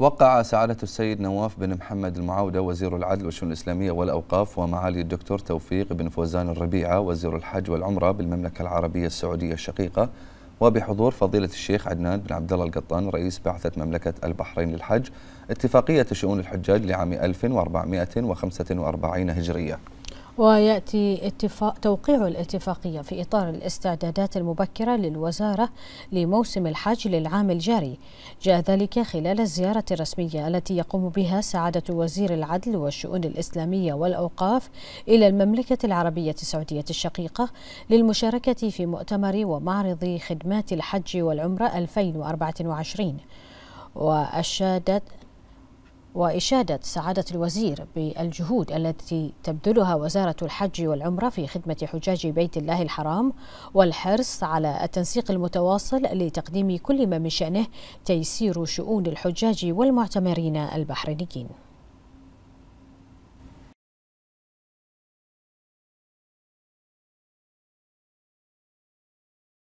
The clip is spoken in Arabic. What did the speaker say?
وقع سعادة السيد نواف بن محمد المعاودة وزير العدل والشؤون الإسلامية والأوقاف ومعالي الدكتور توفيق بن فوزان الربيعة وزير الحج والعمرة بالمملكة العربية السعودية الشقيقة وبحضور فضيلة الشيخ عدنان بن عبد الله القطان رئيس بعثة مملكة البحرين للحج اتفاقية شؤون الحجاج لعام 1445 هجرية ويأتي اتفاق توقيع الاتفاقية في إطار الاستعدادات المبكرة للوزارة لموسم الحج للعام الجاري جاء ذلك خلال الزيارة الرسمية التي يقوم بها سعادة وزير العدل والشؤون الإسلامية والأوقاف إلى المملكة العربية السعودية الشقيقة للمشاركة في مؤتمر ومعرض خدمات الحج والعمرة 2024 وأشادت وإشادة سعادة الوزير بالجهود التي تبذلها وزارة الحج والعمرة في خدمة حجاج بيت الله الحرام والحرص على التنسيق المتواصل لتقديم كل ما من شأنه تيسير شؤون الحجاج والمعتمرين البحرينيين